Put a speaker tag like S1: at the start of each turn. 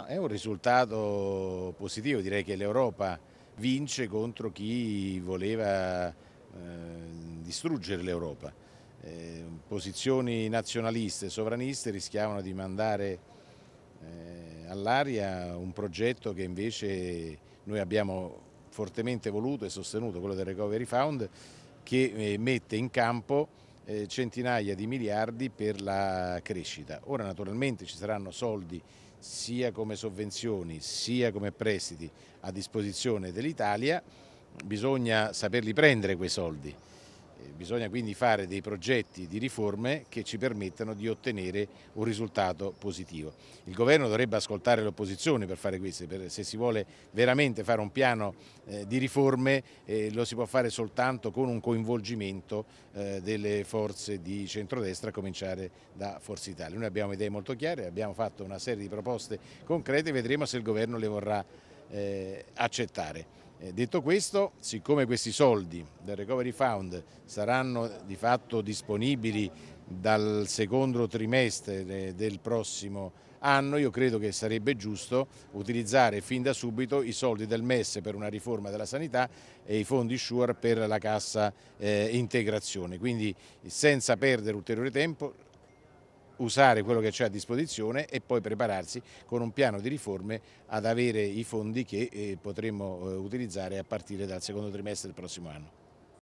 S1: No, è un risultato positivo, direi che l'Europa vince contro chi voleva eh, distruggere l'Europa. Eh, posizioni nazionaliste e sovraniste rischiavano di mandare eh, all'aria un progetto che invece noi abbiamo fortemente voluto e sostenuto, quello del Recovery Fund, che eh, mette in campo eh, centinaia di miliardi per la crescita. Ora naturalmente ci saranno soldi sia come sovvenzioni sia come prestiti a disposizione dell'Italia, bisogna saperli prendere quei soldi. Bisogna quindi fare dei progetti di riforme che ci permettano di ottenere un risultato positivo. Il governo dovrebbe ascoltare l'opposizione per fare questo, per, se si vuole veramente fare un piano eh, di riforme eh, lo si può fare soltanto con un coinvolgimento eh, delle forze di centrodestra, a cominciare da Forza Italia. Noi abbiamo idee molto chiare, abbiamo fatto una serie di proposte concrete, vedremo se il governo le vorrà eh, accettare. Eh, detto questo, siccome questi soldi del Recovery Fund saranno di fatto disponibili dal secondo trimestre del prossimo anno, io credo che sarebbe giusto utilizzare fin da subito i soldi del MES per una riforma della sanità e i fondi SURE per la cassa eh, integrazione. Quindi senza perdere ulteriore tempo usare quello che c'è a disposizione e poi prepararsi con un piano di riforme ad avere i fondi che eh, potremo eh, utilizzare a partire dal secondo trimestre del prossimo anno.